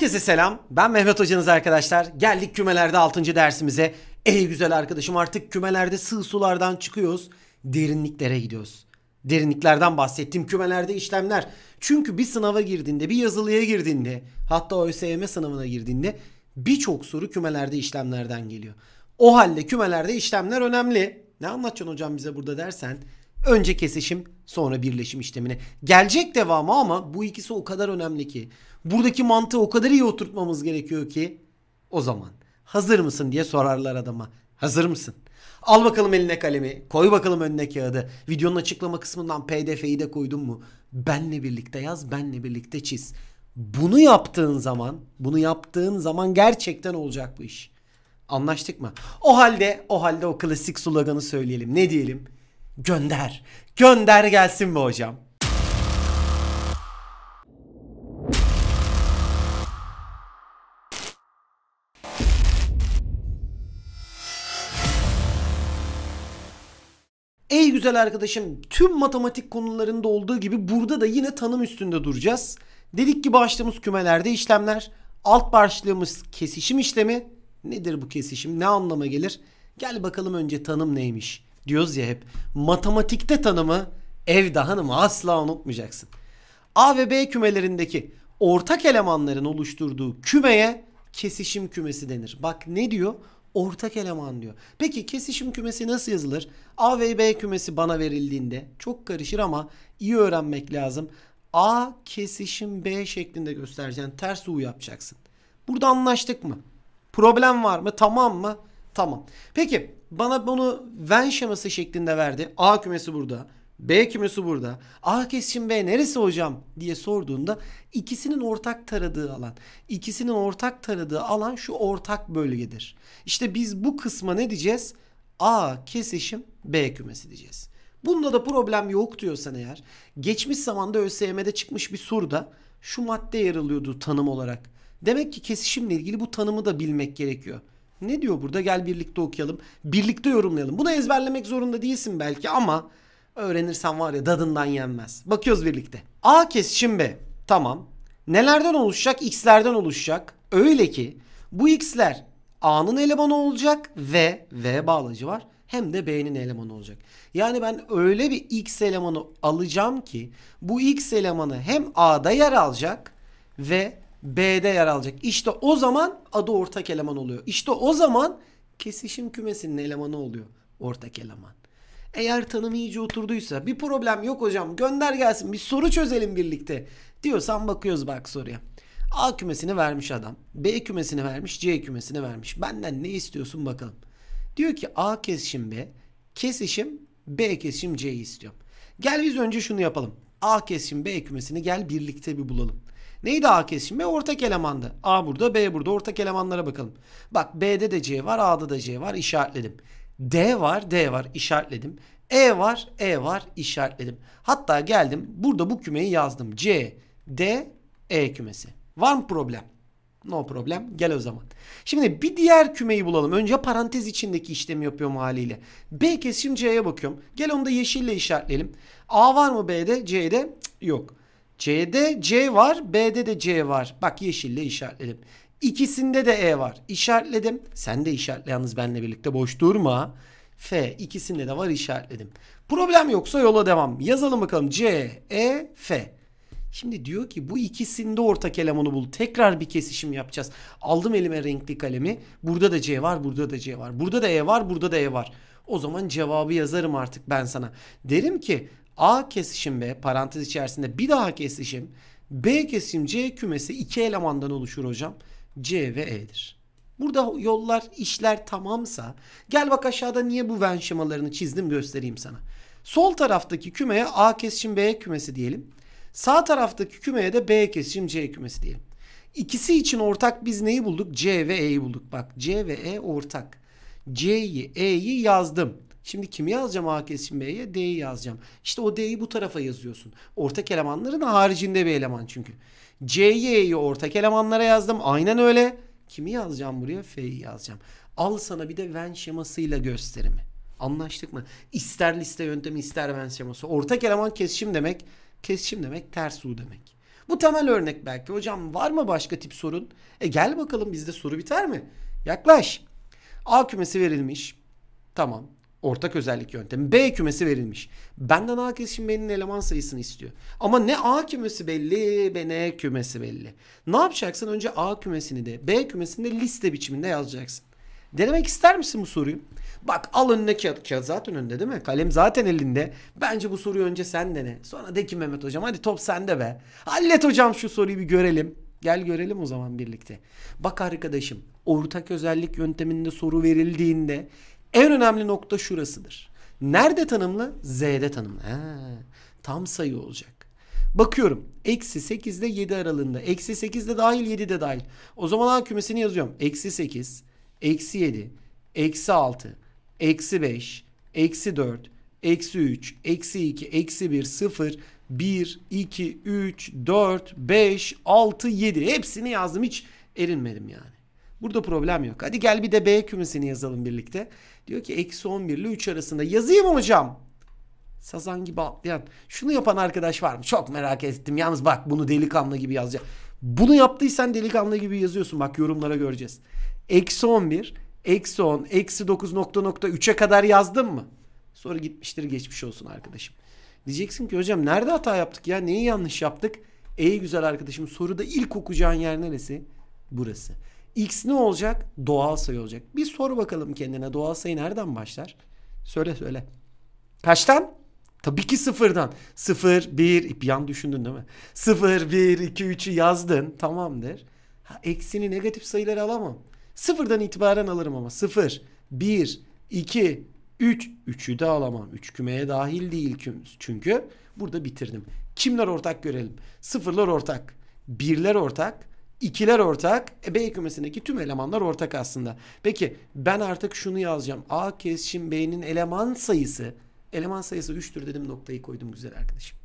Herkese selam. Ben Mehmet hocanız arkadaşlar. Geldik kümelerde 6. dersimize. Ey güzel arkadaşım artık kümelerde sığ sulardan çıkıyoruz. Derinliklere gidiyoruz. Derinliklerden bahsettim. Kümelerde işlemler. Çünkü bir sınava girdiğinde, bir yazılıya girdiğinde, hatta ÖSYM sınavına girdiğinde birçok soru kümelerde işlemlerden geliyor. O halde kümelerde işlemler önemli. Ne anlatacaksın hocam bize burada dersen Önce kesişim sonra birleşim işlemine. Gelecek devamı ama bu ikisi o kadar önemli ki. Buradaki mantığı o kadar iyi oturtmamız gerekiyor ki. O zaman hazır mısın diye sorarlar adama. Hazır mısın? Al bakalım eline kalemi. Koy bakalım önüne kağıdı. Videonun açıklama kısmından pdf'yi de koydun mu? Benle birlikte yaz, benle birlikte çiz. Bunu yaptığın zaman, bunu yaptığın zaman gerçekten olacak bu iş. Anlaştık mı? O halde, o halde o klasik sloganı söyleyelim. Ne diyelim? Gönder. Gönder gelsin be hocam. Ey güzel arkadaşım tüm matematik konularında olduğu gibi burada da yine tanım üstünde duracağız. Dedik ki başlığımız kümelerde işlemler. Alt başlığımız kesişim işlemi. Nedir bu kesişim? Ne anlama gelir? Gel bakalım önce tanım neymiş? diyoruz ya hep. Matematikte tanımı evde hanım asla unutmayacaksın. A ve B kümelerindeki ortak elemanların oluşturduğu kümeye kesişim kümesi denir. Bak ne diyor? Ortak eleman diyor. Peki kesişim kümesi nasıl yazılır? A ve B kümesi bana verildiğinde çok karışır ama iyi öğrenmek lazım. A kesişim B şeklinde göstereceksin. Ters U yapacaksın. Burada anlaştık mı? Problem var mı? Tamam mı? Tamam. Peki bana bunu Venn şeması şeklinde verdi. A kümesi burada. B kümesi burada. A kesişim B neresi hocam diye sorduğunda ikisinin ortak taradığı alan. ikisinin ortak taradığı alan şu ortak bölgedir. İşte biz bu kısma ne diyeceğiz? A kesişim B kümesi diyeceğiz. Bunda da problem yok diyorsan eğer geçmiş zamanda ÖSYM'de çıkmış bir soruda şu madde yer alıyordu tanım olarak. Demek ki kesişimle ilgili bu tanımı da bilmek gerekiyor. Ne diyor burada? Gel birlikte okuyalım. Birlikte yorumlayalım. Bunu ezberlemek zorunda değilsin belki ama öğrenirsen var ya dadından yenmez. Bakıyoruz birlikte. A kesişim B. Tamam. Nelerden oluşacak? X'lerden oluşacak. Öyle ki bu X'ler A'nın elemanı olacak ve V bağlacı var hem de B'nin elemanı olacak. Yani ben öyle bir X elemanı alacağım ki bu X elemanı hem A'da yer alacak ve B'de yer alacak. İşte o zaman adı ortak eleman oluyor. İşte o zaman kesişim kümesinin elemanı oluyor ortak eleman. Eğer tanım iyice oturduysa bir problem yok hocam gönder gelsin bir soru çözelim birlikte diyorsan bakıyoruz bak soruya. A kümesini vermiş adam. B kümesini vermiş. C kümesini vermiş. Benden ne istiyorsun bakalım. Diyor ki A kesişim B. Kesişim B kesişim C'yi istiyorum. Gel biz önce şunu yapalım. A kesişim B kümesini gel birlikte bir bulalım. Neydi A kesişimi? Ortak elemandı. A burada, B burada. Ortak elemanlara bakalım. Bak B'de de C var, A'da da C var. İşaretledim. D var, D var. İşaretledim. E var, E var. İşaretledim. Hatta geldim. Burada bu kümeyi yazdım. C, D, E kümesi. Var mı problem? No problem. Gel o zaman. Şimdi bir diğer kümeyi bulalım. Önce parantez içindeki işlemi yapıyorum haliyle. B kesişim C'ye bakıyorum. Gel onu da yeşille işaretleyelim. A var mı B'de? C'de? Cık, yok. C'de C var, B'de de C var. Bak yeşille işaretledim. İkisinde de E var. İşaretledim. Sen de işaretle yalnız benle birlikte boş durma. F ikisinde de var işaretledim. Problem yoksa yola devam. Yazalım bakalım C, E, F. Şimdi diyor ki bu ikisinde ortak elemanı bul. Tekrar bir kesişim yapacağız. Aldım elime renkli kalemi. Burada da C var, burada da C var. Burada da E var, burada da E var. O zaman cevabı yazarım artık ben sana. Derim ki A kesişim ve parantez içerisinde bir daha kesişim B kesişim C kümesi iki elemandan oluşur hocam. C ve E'dir. Burada yollar işler tamamsa gel bak aşağıda niye bu ven şemalarını çizdim göstereyim sana. Sol taraftaki kümeye A kesişim B kümesi diyelim. Sağ taraftaki kümeye de B kesişim C kümesi diyelim. İkisi için ortak biz neyi bulduk? C ve E'yi bulduk. Bak C ve E ortak. C'yi E'yi yazdım. Şimdi kimi yazacağım A kesim B'ye? D'yi yazacağım. İşte o D'yi bu tarafa yazıyorsun. Ortak elemanların haricinde bir eleman çünkü. C'yi ortak elemanlara yazdım. Aynen öyle. Kimi yazacağım buraya? F'yi yazacağım. Al sana bir de Venn şemasıyla gösterimi. Anlaştık mı? İster liste yöntemi ister Venn şeması. Ortak eleman kesişim demek. Kesişim demek ters U demek. Bu temel örnek belki. Hocam var mı başka tip sorun? E gel bakalım bizde soru biter mi? Yaklaş. A kümesi verilmiş. Tamam. Ortak özellik yöntemi. B kümesi verilmiş. Benden A kesimin eleman sayısını istiyor. Ama ne A kümesi belli ne B kümesi belli. Ne yapacaksın? Önce A kümesini de B kümesini de liste biçiminde yazacaksın. Denemek ister misin bu soruyu? Bak al önüne kağıt. Kağıt zaten önünde değil mi? Kalem zaten elinde. Bence bu soruyu önce sen dene. Sonra de ki Mehmet hocam hadi top sende be. Hallet hocam şu soruyu bir görelim. Gel görelim o zaman birlikte. Bak arkadaşım ortak özellik yönteminde soru verildiğinde en önemli nokta şurasıdır. Nerede tanımlı? Z'de tanımlı. Ha, tam sayı olacak. Bakıyorum. Eksi 8 ile 7 aralığında. Eksi 8 de dahil 7 de dahil. O zaman A kümesini yazıyorum. Eksi 8, eksi 7, eksi 6, eksi 5, eksi 4, eksi 3, eksi 2, eksi 1, 0, 1, 2, 3, 4, 5, 6, 7. Hepsini yazdım. Hiç erinmedim yani. Burada problem yok. Hadi gel bir de B kümesini yazalım birlikte. Diyor ki eksi 11 ile 3 arasında. Yazayım mı hocam? Sazan gibi atlayan. Şunu yapan arkadaş var mı? Çok merak ettim. Yalnız bak bunu delikanlı gibi yazacak. Bunu yaptıysan delikanlı gibi yazıyorsun. Bak yorumlara göreceğiz. Eksi 11, eksi 10, eksi 9 nokta nokta 3'e kadar yazdın mı? Sonra gitmiştir geçmiş olsun arkadaşım. Diyeceksin ki hocam nerede hata yaptık ya? Neyi yanlış yaptık? Ey güzel arkadaşım soruda ilk okuyacağın yer neresi? Burası. X ne olacak? Doğal sayı olacak. Bir soru bakalım kendine. Doğal sayı nereden başlar? Söyle söyle. Kaçtan? Tabii ki sıfırdan. Sıfır, bir, bir yan düşündün değil mi? Sıfır, bir, iki, üçü yazdın. Tamamdır. Ha, eksini negatif sayıları alamam. Sıfırdan itibaren alırım ama. Sıfır, bir, iki, üç. Üçü de alamam. Üç kümeye dahil değil çünkü. Burada bitirdim. Kimler ortak görelim. Sıfırlar ortak. Birler ortak. İkiler ortak. E, B kümesindeki tüm elemanlar ortak aslında. Peki ben artık şunu yazacağım. A kesişim B'nin eleman sayısı. Eleman sayısı 3'tür dedim noktayı koydum güzel arkadaşım.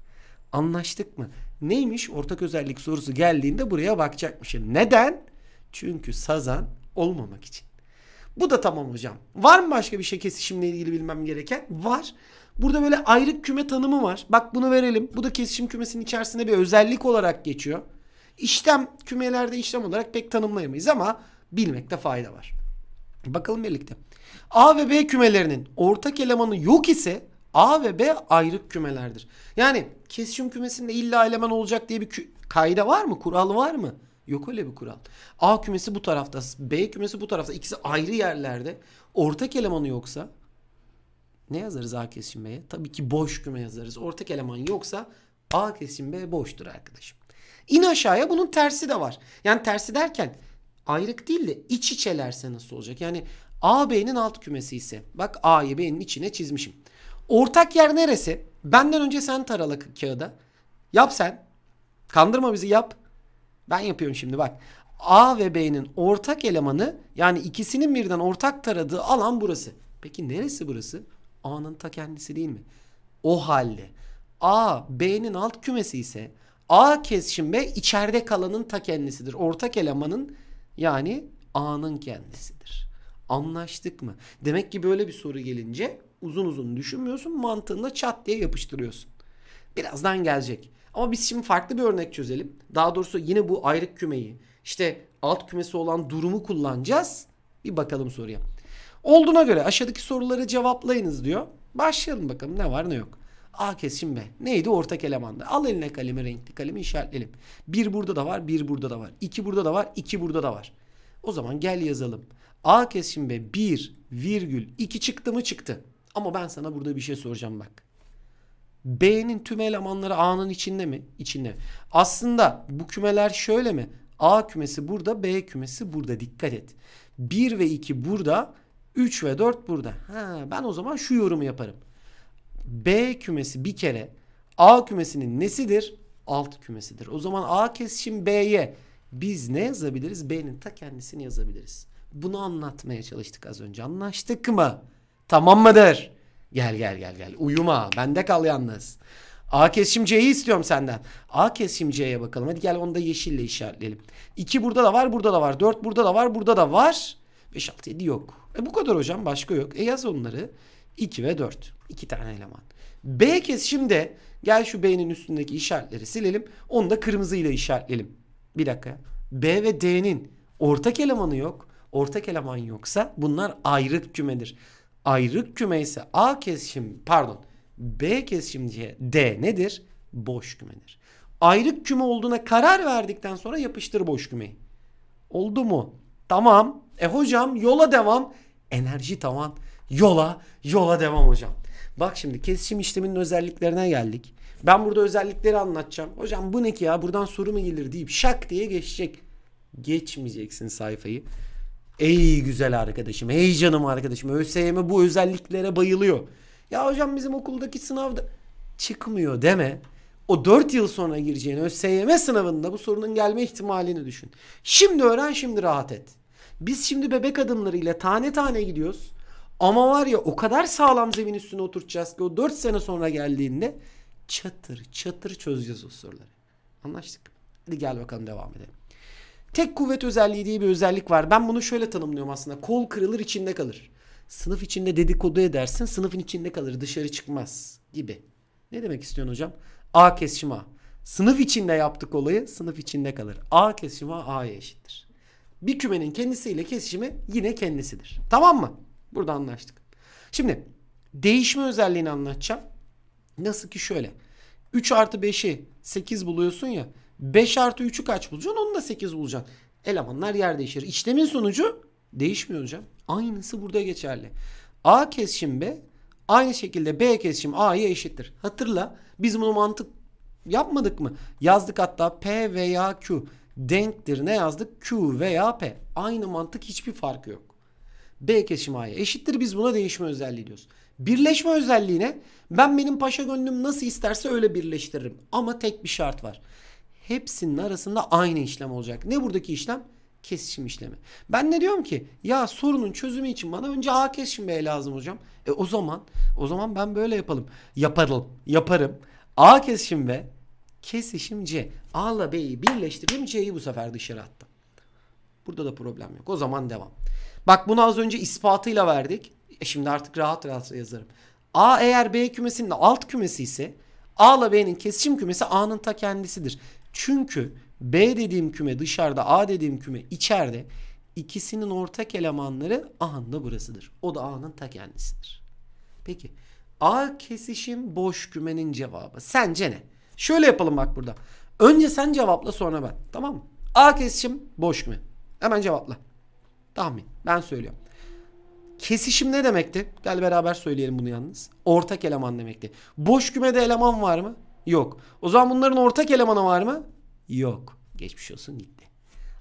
Anlaştık mı? Neymiş ortak özellik sorusu geldiğinde buraya bakacakmışım. Neden? Çünkü sazan olmamak için. Bu da tamam hocam. Var mı başka bir şey kesişimle ilgili bilmem gereken? Var. Burada böyle ayrık küme tanımı var. Bak bunu verelim. Bu da kesişim kümesinin içerisinde bir özellik olarak geçiyor. İşlem kümelerde işlem olarak pek tanımlayamayız ama bilmekte fayda var. Bakalım birlikte. A ve B kümelerinin ortak elemanı yok ise A ve B ayrık kümelerdir. Yani kesişim kümesinde illa eleman olacak diye bir kayda var mı? Kural var mı? Yok öyle bir kural. A kümesi bu tarafta, B kümesi bu tarafta. İkisi ayrı yerlerde. Ortak elemanı yoksa ne yazarız A kesişim B'ye? Tabii ki boş küme yazarız. Ortak eleman yoksa A kesişim B boştur arkadaşım. İn aşağıya bunun tersi de var. Yani tersi derken ayrık değil de iç içelerse nasıl olacak? Yani A B'nin alt kümesi ise bak A'yı B'nin içine çizmişim. Ortak yer neresi? Benden önce sen tarala kağıda. Yap sen. Kandırma bizi yap. Ben yapıyorum şimdi bak. A ve B'nin ortak elemanı yani ikisinin birden ortak taradığı alan burası. Peki neresi burası? A'nın ta kendisi değil mi? O halde A B'nin alt kümesi ise A kesişinme içeride kalanın ta kendisidir. Ortak elemanın yani A'nın kendisidir. Anlaştık mı? Demek ki böyle bir soru gelince uzun uzun düşünmüyorsun mantığında çat diye yapıştırıyorsun. Birazdan gelecek. Ama biz şimdi farklı bir örnek çözelim. Daha doğrusu yine bu ayrık kümeyi işte alt kümesi olan durumu kullanacağız. Bir bakalım soruya. Olduğuna göre aşağıdaki soruları cevaplayınız diyor. Başlayalım bakalım ne var ne yok. A kesim B. Neydi? Ortak elemanda. Al eline kalemi, renkli kalemi işaretleyelim. Bir burada da var, bir burada da var. İki burada da var, iki burada da var. O zaman gel yazalım. A kesim B 1 virgül 2 çıktı mı çıktı. Ama ben sana burada bir şey soracağım bak. B'nin tüm elemanları A'nın içinde mi? İçinde. Aslında bu kümeler şöyle mi? A kümesi burada, B kümesi burada. Dikkat et. 1 ve 2 burada, 3 ve 4 burada. Ha, ben o zaman şu yorumu yaparım. B kümesi bir kere A kümesinin nesidir? Alt kümesidir. O zaman A kesişim B'ye biz ne yazabiliriz? B'nin ta kendisini yazabiliriz. Bunu anlatmaya çalıştık az önce. Anlaştık mı? Tamam mıdır? Gel gel gel gel. Uyuma. Bende kal yalnız. A kesişim C'yi istiyorum senden. A kesişim C'ye bakalım. Hadi gel onu da yeşille işaretleyelim. 2 burada da var, burada da var. 4 burada da var, burada da var. 5, 6, 7 yok. E bu kadar hocam. Başka yok. E yaz onları. 2 ve 4. 2 tane eleman. B kesişimde gel şu B'nin üstündeki işaretleri silelim. Onu da kırmızıyla işaretleyelim. Bir dakika B ve D'nin ortak elemanı yok. Ortak eleman yoksa bunlar ayrık kümedir. Ayrık küme ise A kesişim pardon B kesişim diye D nedir? Boş kümedir. Ayrık küme olduğuna karar verdikten sonra yapıştır boş kümeyi. Oldu mu? Tamam. E hocam yola devam. Enerji tavan yola, yola devam hocam. Bak şimdi kesişim işleminin özelliklerine geldik. Ben burada özellikleri anlatacağım. Hocam bu ne ki ya buradan soru mu gelir deyip şak diye geçecek. Geçmeyeceksin sayfayı. Ey güzel arkadaşım, ey canım arkadaşım. ÖSYM bu özelliklere bayılıyor. Ya hocam bizim okuldaki sınavda çıkmıyor deme. O 4 yıl sonra gireceğin ÖSYM sınavında bu sorunun gelme ihtimalini düşün. Şimdi öğren, şimdi rahat et. Biz şimdi bebek adımlarıyla tane tane gidiyoruz. Ama var ya o kadar sağlam zemin üstüne oturtacağız ki o 4 sene sonra geldiğinde çatır çatır çözeceğiz o soruları. Anlaştık. Hadi gel bakalım devam edelim. Tek kuvvet özelliği diye bir özellik var. Ben bunu şöyle tanımlıyorum aslında. Kol kırılır içinde kalır. Sınıf içinde dedikodu edersin sınıfın içinde kalır dışarı çıkmaz gibi. Ne demek istiyorsun hocam? A kesişim A. Sınıf içinde yaptık olayı sınıf içinde kalır. A kesişim A A'ya eşittir. Bir kümenin kendisiyle kesişimi yine kendisidir. Tamam mı? Burada anlaştık. Şimdi değişme özelliğini anlatacağım. Nasıl ki şöyle. 3 artı 5'i 8 buluyorsun ya. 5 artı 3'ü kaç bulacaksın? Onu da 8 bulacaksın. Elemanlar yer değişir. İşlemin sonucu değişmiyor hocam. Aynısı burada geçerli. A kesişim B aynı şekilde B kesişim A'ya eşittir. Hatırla biz bunu mantık yapmadık mı? Yazdık hatta P veya Q denktir. Ne yazdık? Q veya P. Aynı mantık hiçbir farkı yok. B kesişim A'ya eşittir. Biz buna değişme özelliği diyoruz. Birleşme özelliğine ben benim paşa gönlüm nasıl isterse öyle birleştiririm. Ama tek bir şart var. Hepsinin arasında aynı işlem olacak. Ne buradaki işlem? Kesişim işlemi. Ben ne diyorum ki? Ya sorunun çözümü için bana önce A kesişim B lazım hocam. E o zaman o zaman ben böyle yapalım. Yaparım. Yaparım. A kesişim B kesişim C. A ile B'yi birleştirdim C'yi bu sefer dışarı attım. Burada da problem yok. O zaman devam. Bak bunu az önce ispatıyla verdik. E şimdi artık rahat rahat yazarım. A eğer B kümesinin alt kümesi ise A ile B'nin kesişim kümesi A'nın ta kendisidir. Çünkü B dediğim küme dışarıda, A dediğim küme içeride. ikisinin ortak elemanları A'nın da burasıdır. O da A'nın ta kendisidir. Peki A kesişim boş kümenin cevabı. Sence ne? Şöyle yapalım bak burada. Önce sen cevapla sonra ben. Tamam mı? A kesişim boş küme. Hemen cevapla. Tahmin. Ben söylüyorum. Kesişim ne demekti? Gel beraber söyleyelim bunu yalnız. Ortak eleman demekti. Boş kümede eleman var mı? Yok. O zaman bunların ortak elemanı var mı? Yok. Geçmiş olsun gitti.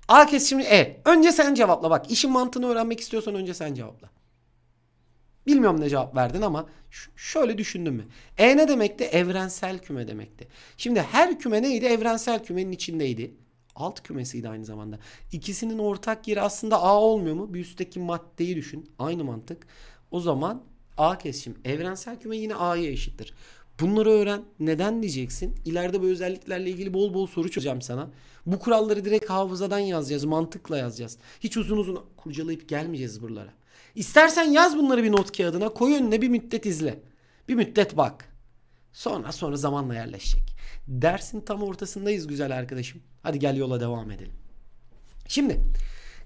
A kesişimi E. Önce sen cevapla bak. İşin mantığını öğrenmek istiyorsan önce sen cevapla. Bilmiyorum ne cevap verdin ama şöyle düşündün mü? E ne demekti? Evrensel küme demekti. Şimdi her küme neydi? Evrensel kümenin içindeydi alt kümesiydi aynı zamanda. İkisinin ortak yeri aslında A olmuyor mu? Bir üstteki maddeyi düşün. Aynı mantık. O zaman A kesişim evrensel küme yine A'ya eşittir. Bunları öğren. Neden diyeceksin? İleride bu özelliklerle ilgili bol bol soru çözeceğim sana. Bu kuralları direkt hafızadan yazacağız. Mantıkla yazacağız. Hiç uzun uzun kurcalayıp gelmeyeceğiz buralara. İstersen yaz bunları bir not kağıdına. Koy önüne bir müddet izle. Bir müddet bak. Sonra sonra zamanla yerleşecek. Dersin tam ortasındayız güzel arkadaşım. Hadi gel yola devam edelim. Şimdi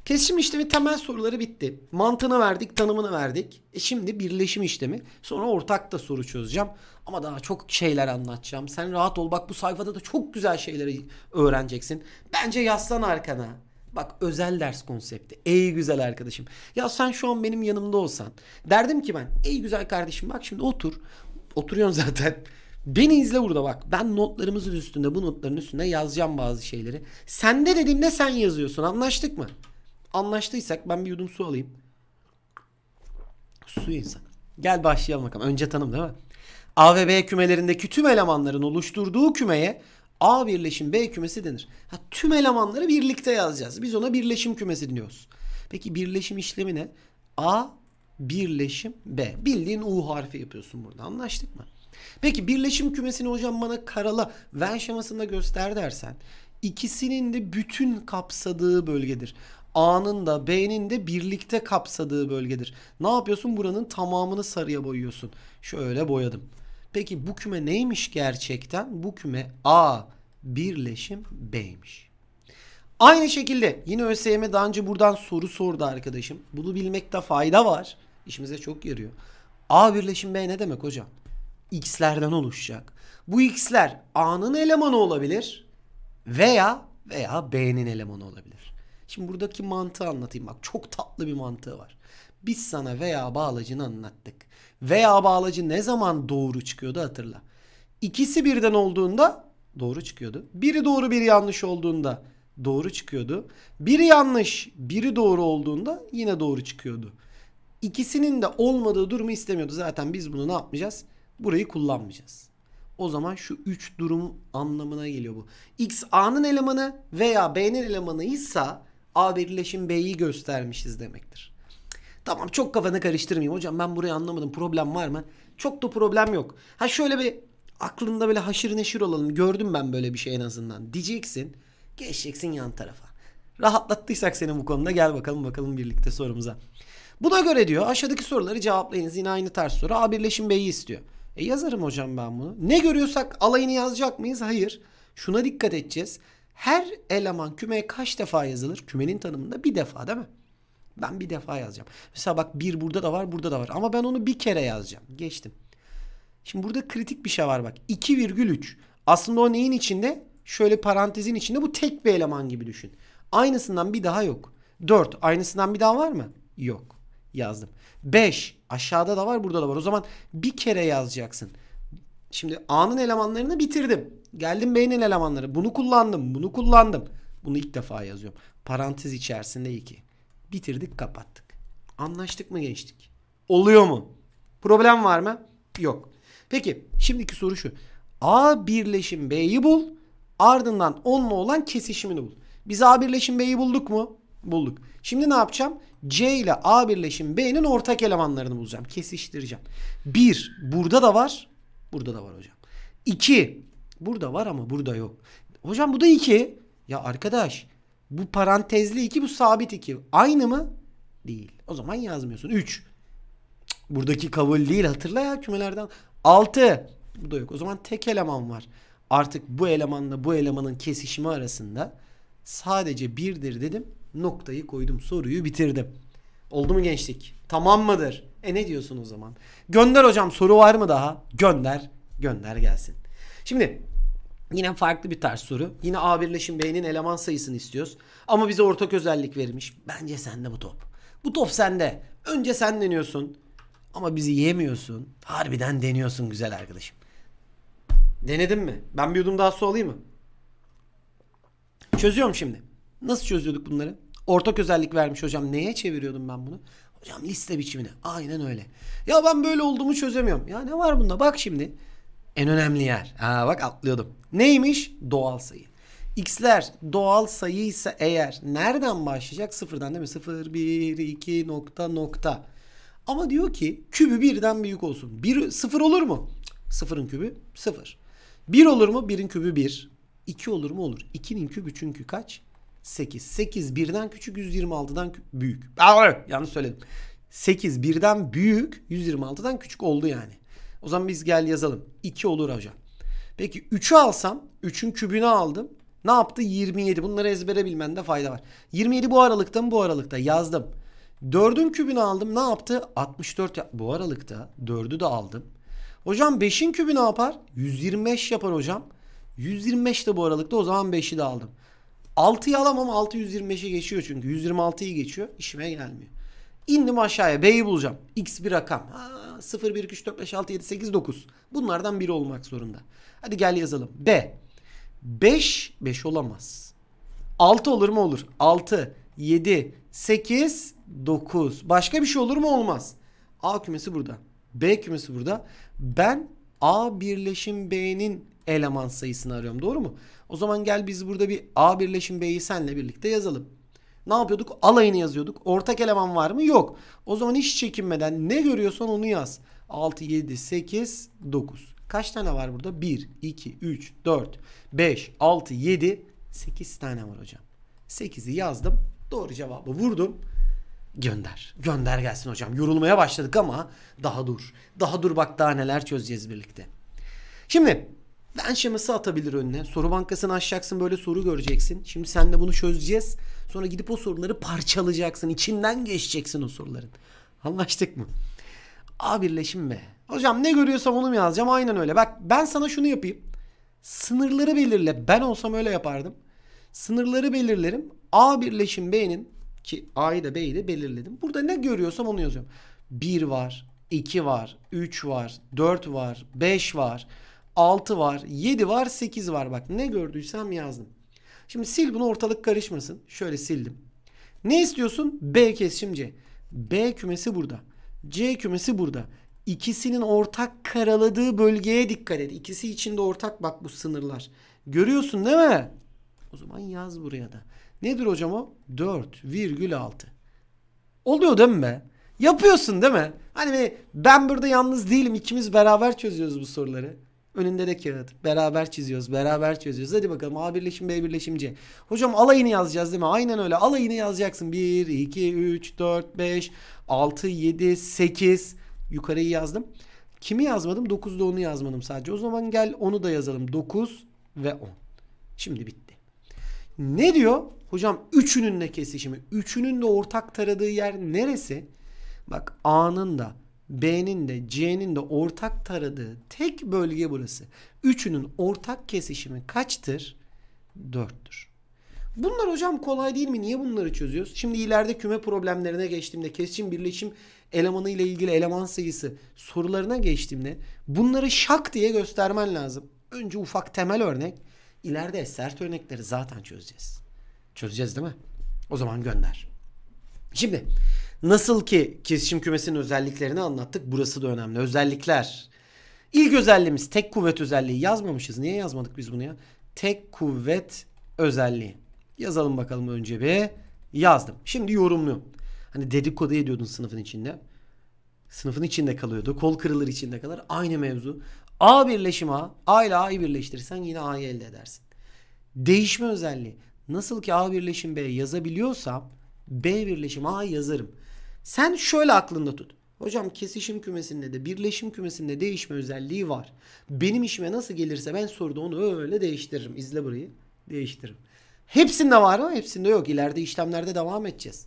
kesişim işlemi temel soruları bitti. Mantığını verdik, tanımını verdik. E şimdi birleşim işlemi. Sonra ortak da soru çözeceğim. Ama daha çok şeyler anlatacağım. Sen rahat ol bak bu sayfada da çok güzel şeyleri öğreneceksin. Bence yaslan arkana. Bak özel ders konsepti. Ey güzel arkadaşım. Ya sen şu an benim yanımda olsan. Derdim ki ben. Ey güzel kardeşim bak şimdi otur. Oturuyorsun zaten. Beni izle burada bak. Ben notlarımızın üstünde bu notların üstünde yazacağım bazı şeyleri. Sende dediğimde sen yazıyorsun. Anlaştık mı? Anlaştıysak ben bir yudum su alayım. Su insan. Gel başlayalım bakalım. Önce tanım değil mi? A ve B kümelerindeki tüm elemanların oluşturduğu kümeye A birleşim B kümesi denir. Ha, tüm elemanları birlikte yazacağız. Biz ona birleşim kümesi diyoruz. Peki birleşim işlemi ne? A birleşim B. Bildiğin U harfi yapıyorsun burada. Anlaştık mı? Peki birleşim kümesini hocam bana karala Venn şemasında göster dersen ikisinin de bütün kapsadığı bölgedir. A'nın da B'nin de birlikte kapsadığı bölgedir. Ne yapıyorsun? Buranın tamamını sarıya boyuyorsun. Şöyle boyadım. Peki bu küme neymiş gerçekten? Bu küme A birleşim B'ymiş. Aynı şekilde yine ÖSYM daha önce buradan soru sordu arkadaşım. Bunu bilmekte fayda var. İşimize çok yarıyor. A birleşim B ne demek hocam? x'lerden oluşacak. Bu x'ler a'nın elemanı olabilir veya veya b'nin elemanı olabilir. Şimdi buradaki mantığı anlatayım bak çok tatlı bir mantığı var. Biz sana veya bağlacını anlattık. Veya bağlacı ne zaman doğru çıkıyordu hatırla. İkisi birden olduğunda doğru çıkıyordu. Biri doğru biri yanlış olduğunda doğru çıkıyordu. Biri yanlış biri doğru olduğunda yine doğru çıkıyordu. İkisinin de olmadığı durumu istemiyordu. Zaten biz bunu ne yapmayacağız? Burayı kullanmayacağız. O zaman şu 3 durumu anlamına geliyor bu. X A'nın elemanı veya B'nin elemanıysa, A birleşim B'yi göstermişiz demektir. Tamam çok kafanı karıştırmayayım hocam ben burayı anlamadım problem var mı? Çok da problem yok. Ha şöyle bir aklında böyle haşır neşir olalım gördüm ben böyle bir şey en azından diyeceksin. Geçeceksin yan tarafa. Rahatlattıysak seni bu konuda gel bakalım bakalım birlikte sorumuza. Buna göre diyor aşağıdaki soruları cevaplayınız. Yine aynı ters soru. A birleşim B'yi istiyor. E yazarım hocam ben bunu. Ne görüyorsak alayını yazacak mıyız? Hayır. Şuna dikkat edeceğiz. Her eleman kümeye kaç defa yazılır? Kümenin tanımında bir defa değil mi? Ben bir defa yazacağım. Mesela bak bir burada da var burada da var. Ama ben onu bir kere yazacağım. Geçtim. Şimdi burada kritik bir şey var bak. 2,3. Aslında o neyin içinde? Şöyle parantezin içinde bu tek bir eleman gibi düşün. Aynısından bir daha yok. 4. Aynısından bir daha var mı? Yok yazdım. 5 aşağıda da var burada da var. O zaman bir kere yazacaksın. Şimdi A'nın elemanlarını bitirdim. Geldim B'nin elemanları. Bunu kullandım. Bunu kullandım. Bunu ilk defa yazıyorum. Parantez içerisinde 2. Bitirdik kapattık. Anlaştık mı gençlik? Oluyor mu? Problem var mı? Yok. Peki şimdiki soru şu. A birleşim B'yi bul. Ardından onunla olan kesişimini bul. Biz A birleşim B'yi bulduk mu? Bulduk. Şimdi ne yapacağım? C ile A birleşim B'nin ortak elemanlarını bulacağım. Kesiştireceğim. 1 burada da var. Burada da var hocam. 2 burada var ama burada yok. Hocam bu da 2. Ya arkadaş bu parantezli 2 bu sabit 2. Aynı mı? Değil. O zaman yazmıyorsun. 3. Buradaki kabul değil hatırla ya kümelerden. 6. Bu da yok. O zaman tek eleman var. Artık bu elemanla bu elemanın kesişimi arasında sadece birdir dedim. Noktayı koydum. Soruyu bitirdim. Oldu mu gençlik? Tamam mıdır? E ne diyorsun o zaman? Gönder hocam soru var mı daha? Gönder. Gönder gelsin. Şimdi yine farklı bir tarz soru. Yine A birleşim B'nin eleman sayısını istiyoruz. Ama bize ortak özellik verilmiş. Bence sende bu top. Bu top sende. Önce sen deniyorsun. Ama bizi yemiyorsun. Harbiden deniyorsun güzel arkadaşım. Denedin mi? Ben bir yudum daha su alayım mı? Çözüyorum şimdi. Nasıl çözüyorduk bunları? Ortak özellik vermiş hocam. Neye çeviriyordum ben bunu? Hocam liste biçimine. Aynen öyle. Ya ben böyle olduğumu çözemiyorum. Ya ne var bunda? Bak şimdi. En önemli yer. Ha bak atlıyordum. Neymiş? Doğal sayı. X'ler doğal sayı ise eğer nereden başlayacak? Sıfırdan değil mi? Sıfır, bir, iki, nokta, nokta. Ama diyor ki kübü birden büyük olsun. Bir, sıfır olur mu? Sıfırın kübü sıfır. Bir olur mu? Birin kübü bir. İki olur mu? Olur. İkinin kübü çünkü kaç? 8. 8 birden küçük 126'dan büyük. Yanlış söyledim. 8 birden büyük 126'dan küçük oldu yani. O zaman biz gel yazalım. 2 olur hocam. Peki 3'ü alsam 3'ün kübünü aldım. Ne yaptı? 27. Bunları ezbere bilmende fayda var. 27 bu aralıkta mı? Bu aralıkta yazdım. 4'ün kübünü aldım. Ne yaptı? 64. Bu aralıkta 4'ü de aldım. Hocam 5'in kübü ne yapar? 125 yapar hocam. 125 de bu aralıkta o zaman 5'i de aldım. 6'yı alamam 6 125'i geçiyor çünkü. 126'yı geçiyor. işime gelmiyor. İndim aşağıya B'yi bulacağım. X bir rakam. Ha, 0, 1, 2, 3, 4, 5, 6, 7, 8, 9. Bunlardan biri olmak zorunda. Hadi gel yazalım. B. 5, 5 olamaz. 6 olur mu olur? 6, 7, 8, 9. Başka bir şey olur mu olmaz. A kümesi burada. B kümesi burada. Ben A birleşim B'nin eleman sayısını arıyorum. Doğru mu? O zaman gel biz burada bir A birleşim B'yi senle birlikte yazalım. Ne yapıyorduk? Alayını yazıyorduk. Ortak eleman var mı? Yok. O zaman hiç çekinmeden ne görüyorsan onu yaz. 6, 7, 8, 9. Kaç tane var burada? 1, 2, 3, 4, 5, 6, 7, 8 tane var hocam. 8'i yazdım. Doğru cevabı vurdum. Gönder. Gönder gelsin hocam. Yorulmaya başladık ama daha dur. Daha dur bak daha neler çözeceğiz birlikte. Şimdi ben şeması atabilir önüne. Soru bankasını açacaksın böyle soru göreceksin. Şimdi sen de bunu çözeceğiz. Sonra gidip o soruları parçalayacaksın. İçinden geçeceksin o soruların. Anlaştık mı? A birleşim B. Hocam ne görüyorsam onu mu yazacağım? Aynen öyle. Bak ben sana şunu yapayım. Sınırları belirle. Ben olsam öyle yapardım. Sınırları belirlerim. A birleşim B'nin ki A'yı da B'yi de belirledim. Burada ne görüyorsam onu yazıyorum. 1 var, 2 var, 3 var, 4 var, 5 var. 6 var, 7 var, 8 var. Bak ne gördüysem yazdım. Şimdi sil bunu ortalık karışmasın. Şöyle sildim. Ne istiyorsun? B kesişim B kümesi burada. C kümesi burada. İkisinin ortak karaladığı bölgeye dikkat et. İkisi içinde ortak bak bu sınırlar. Görüyorsun değil mi? O zaman yaz buraya da. Nedir hocam o? 4,6. Oluyor değil mi Yapıyorsun değil mi? Hani ben burada yalnız değilim. İkimiz beraber çözüyoruz bu soruları. Önünde de kağıt. Beraber çiziyoruz. Beraber çözüyoruz. Hadi bakalım A birleşim B birleşim C. Hocam alayını yazacağız değil mi? Aynen öyle. Alayını yazacaksın. 1, 2, 3, 4, 5, 6, 7, 8. Yukarıyı yazdım. Kimi yazmadım? 9 da onu yazmadım sadece. O zaman gel onu da yazalım. 9 ve 10. Şimdi bitti. Ne diyor? Hocam üçünün de kesişimi. Üçünün de ortak taradığı yer neresi? Bak A'nın da B'nin de C'nin de ortak taradığı tek bölge burası. Üçünün ortak kesişimi kaçtır? 4'tür. Bunlar hocam kolay değil mi? Niye bunları çözüyoruz? Şimdi ileride küme problemlerine geçtiğimde kesişim birleşim elemanı ile ilgili eleman sayısı sorularına geçtiğimde bunları şak diye göstermen lazım. Önce ufak temel örnek. İleride sert örnekleri zaten çözeceğiz. Çözeceğiz değil mi? O zaman gönder. Şimdi Nasıl ki kesişim kümesinin özelliklerini anlattık. Burası da önemli. Özellikler. İlk özelliğimiz tek kuvvet özelliği. Yazmamışız. Niye yazmadık biz bunu ya? Tek kuvvet özelliği. Yazalım bakalım önce bir. Yazdım. Şimdi yorumluyorum. Hani dedikodu ediyordun sınıfın içinde. Sınıfın içinde kalıyordu. Kol kırılır içinde kalır. Aynı mevzu. A birleşim A. A ile A'yı birleştirirsen yine A'yı elde edersin. Değişme özelliği. Nasıl ki A birleşim B yazabiliyorsam B birleşim A yazarım. Sen şöyle aklında tut. Hocam kesişim kümesinde de birleşim kümesinde değişme özelliği var. Benim işime nasıl gelirse ben soruda onu öyle değiştiririm. İzle burayı. Değiştiririm. Hepsinde var mı? hepsinde yok. İleride işlemlerde devam edeceğiz.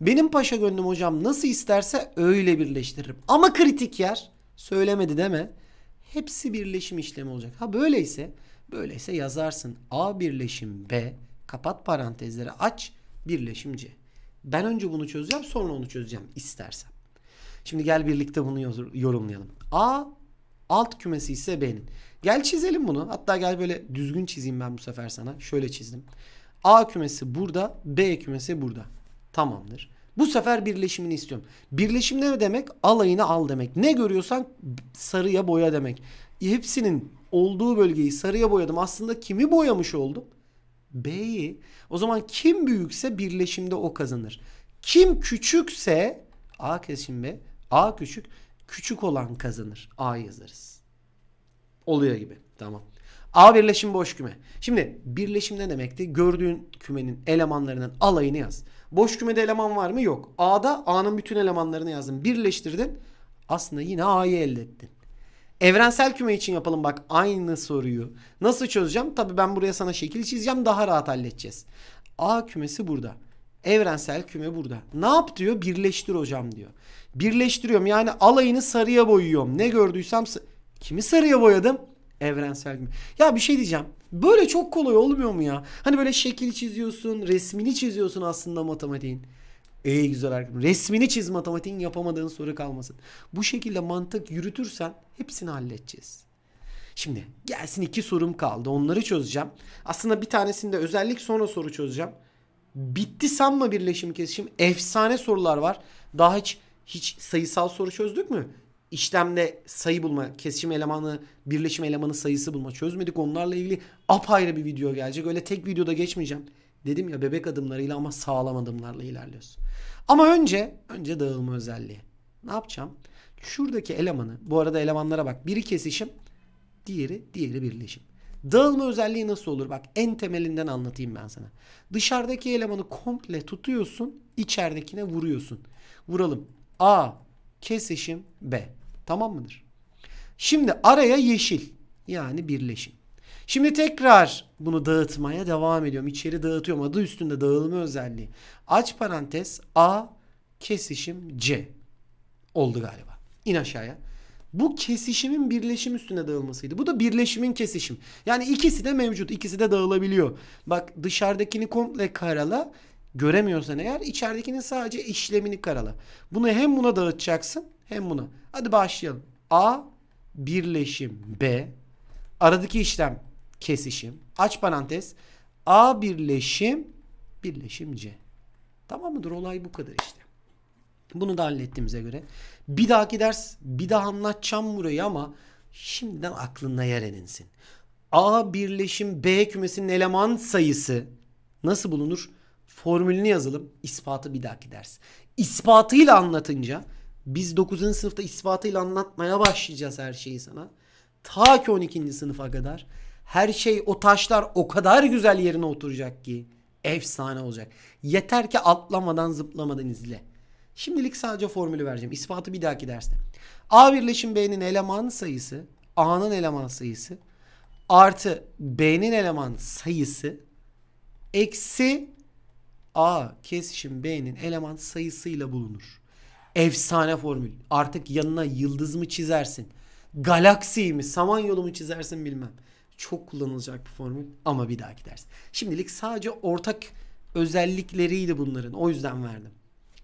Benim paşa gönlüm hocam nasıl isterse öyle birleştiririm. Ama kritik yer söylemedi deme. Hepsi birleşim işlemi olacak. Ha böyleyse böyleyse yazarsın. A birleşim B kapat parantezleri aç birleşim C. Ben önce bunu çözeceğim sonra onu çözeceğim istersen. Şimdi gel birlikte bunu yorumlayalım. A alt kümesi ise B'nin. Gel çizelim bunu. Hatta gel böyle düzgün çizeyim ben bu sefer sana. Şöyle çizdim. A kümesi burada, B kümesi burada. Tamamdır. Bu sefer birleşimini istiyorum. Birleşim ne demek? Alayını al demek. Ne görüyorsan sarıya boya demek. Hepsinin olduğu bölgeyi sarıya boyadım. Aslında kimi boyamış oldum? B'yi o zaman kim büyükse birleşimde o kazanır. Kim küçükse A kesişim B A küçük küçük olan kazanır. A yazarız. Oluyor gibi. Tamam. A birleşim boş küme. Şimdi birleşim ne demekti? Gördüğün kümenin elemanlarının alayını yaz. Boş kümede eleman var mı? Yok. A'da A'nın bütün elemanlarını yazdın. Birleştirdin. Aslında yine A'yı elde ettin. Evrensel küme için yapalım bak aynı soruyu. Nasıl çözeceğim? Tabii ben buraya sana şekil çizeceğim daha rahat halledeceğiz. A kümesi burada. Evrensel küme burada. Ne yap diyor? Birleştir hocam diyor. Birleştiriyorum yani alayını sarıya boyuyorum. Ne gördüysem kimi sarıya boyadım? Evrensel küme. Ya bir şey diyeceğim. Böyle çok kolay olmuyor mu ya? Hani böyle şekil çiziyorsun, resmini çiziyorsun aslında matematiğin. Ey güzel arkadaşım. Resmini çiz matematiğin yapamadığın soru kalmasın. Bu şekilde mantık yürütürsen hepsini halledeceğiz. Şimdi gelsin iki sorum kaldı. Onları çözeceğim. Aslında bir tanesinde özellik sonra soru çözeceğim. Bitti sanma birleşim kesişim. Efsane sorular var. Daha hiç hiç sayısal soru çözdük mü? İşlemde sayı bulma, kesişim elemanı, birleşim elemanı sayısı bulma çözmedik. Onlarla ilgili apayrı bir video gelecek. Öyle tek videoda geçmeyeceğim. Dedim ya bebek adımlarıyla ama sağlam adımlarla ilerliyorsun. Ama önce, önce dağılma özelliği. Ne yapacağım? Şuradaki elemanı, bu arada elemanlara bak. Biri kesişim, diğeri, diğeri birleşim. Dağılma özelliği nasıl olur? Bak en temelinden anlatayım ben sana. Dışarıdaki elemanı komple tutuyorsun, içeridekine vuruyorsun. Vuralım. A, kesişim B. Tamam mıdır? Şimdi araya yeşil yani birleşim. Şimdi tekrar bunu dağıtmaya devam ediyorum. İçeri dağıtıyorum. Adı üstünde dağılma özelliği. Aç parantez A kesişim C. Oldu galiba. İn aşağıya. Bu kesişimin birleşim üstüne dağılmasıydı. Bu da birleşimin kesişim. Yani ikisi de mevcut. ikisi de dağılabiliyor. Bak dışarıdakini komple karala. Göremiyorsan eğer içeridekinin sadece işlemini karala. Bunu hem buna dağıtacaksın hem buna. Hadi başlayalım. A birleşim B. Aradaki işlem kesişim. Aç parantez. A birleşim birleşim C. Tamam mıdır? Olay bu kadar işte. Bunu da hallettiğimize göre. Bir dahaki ders bir daha anlatacağım burayı ama şimdiden aklında yer edinsin. A birleşim B kümesinin eleman sayısı nasıl bulunur? Formülünü yazalım. İspatı bir dahaki ders. İspatıyla anlatınca biz 9. sınıfta ispatıyla anlatmaya başlayacağız her şeyi sana. Ta ki 12. sınıfa kadar her şey o taşlar o kadar güzel yerine oturacak ki. Efsane olacak. Yeter ki atlamadan zıplamadan izle. Şimdilik sadece formülü vereceğim. İspatı bir dahaki derste. A birleşim B'nin eleman sayısı A'nın eleman sayısı artı B'nin eleman sayısı eksi A kesişim B'nin eleman sayısıyla bulunur. Efsane formül. Artık yanına yıldız mı çizersin? Galaksiyi mi, samanyolu mu çizersin bilmem. Çok kullanılacak bir formül ama bir dahaki ders. Şimdilik sadece ortak özellikleriydi bunların. O yüzden verdim.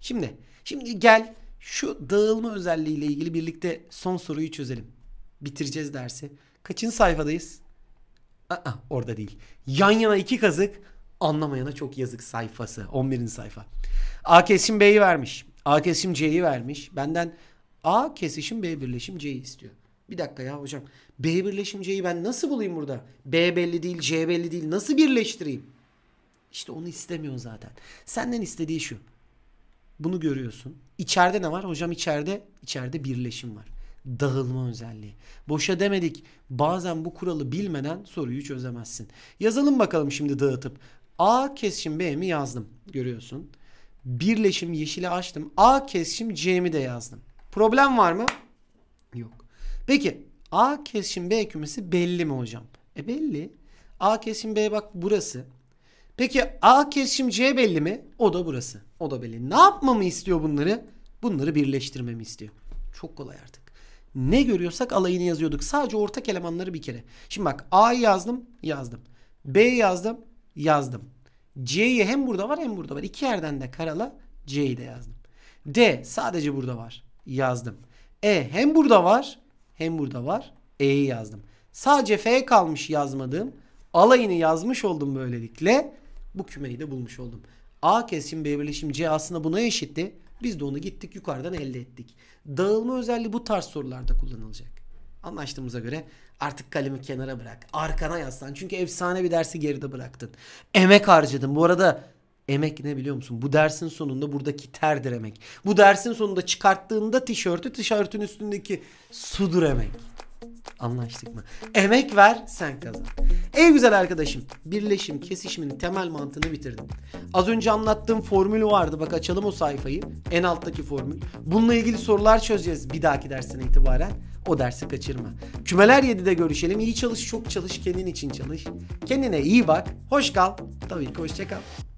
Şimdi, şimdi gel şu dağılma özelliğiyle ilgili birlikte son soruyu çözelim. Bitireceğiz dersi. Kaçın sayfadayız? Aa, orada değil. Yan yana iki kazık anlamayana çok yazık sayfası. 11. sayfa. A kesişim B'yi vermiş. A kesişim C'yi vermiş. Benden A kesişim B birleşim C'yi istiyor. Bir dakika ya hocam. B birleşim birleşimceyi ben nasıl bulayım burada? B belli değil, C belli değil. Nasıl birleştireyim? İşte onu istemiyor zaten. Senden istediği şu. Bunu görüyorsun. İçeride ne var? Hocam içeride içeride birleşim var. Dağılma özelliği. Boşa demedik. Bazen bu kuralı bilmeden soruyu çözemezsin. Yazalım bakalım şimdi dağıtıp. A kesişim B'mi yazdım. Görüyorsun. Birleşim yeşili açtım. A kesişim C'mi de yazdım. Problem var mı? Yok. Peki A kesişim B kümesi belli mi hocam? E belli. A kesişim B bak burası. Peki A kesişim C belli mi? O da burası. O da belli. Ne yapmamı istiyor bunları? Bunları birleştirmemi istiyor. Çok kolay artık. Ne görüyorsak alayını yazıyorduk. Sadece ortak elemanları bir kere. Şimdi bak A'yı yazdım, yazdım. B yazdım, yazdım. C'yi hem burada var hem burada var. İki yerden de karala C'yi de yazdım. D sadece burada var. Yazdım. E hem burada var hem burada var. E'yi yazdım. Sadece F kalmış yazmadığım. Alayını yazmış oldum böylelikle. Bu kümeyi de bulmuş oldum. A kesim B birleşim C aslında buna eşitti. Biz de onu gittik yukarıdan elde ettik. Dağılma özelliği bu tarz sorularda kullanılacak. Anlaştığımıza göre artık kalemi kenara bırak. Arkana yaslan. Çünkü efsane bir dersi geride bıraktın. Emek harcadın. Bu arada Emek ne biliyor musun? Bu dersin sonunda buradaki terdir emek. Bu dersin sonunda çıkarttığında tişörtü tişörtün üstündeki sudur emek. Anlaştık mı? Emek ver sen kazan. Ey güzel arkadaşım birleşim kesişimin temel mantığını bitirdim. Az önce anlattığım formülü vardı bak açalım o sayfayı. En alttaki formül. Bununla ilgili sorular çözeceğiz bir dahaki dersine itibaren. O dersi kaçırma. Kümeler 7'de görüşelim. İyi çalış çok çalış kendin için çalış. Kendine iyi bak. Hoş kal. Tabii ki hoşça kal.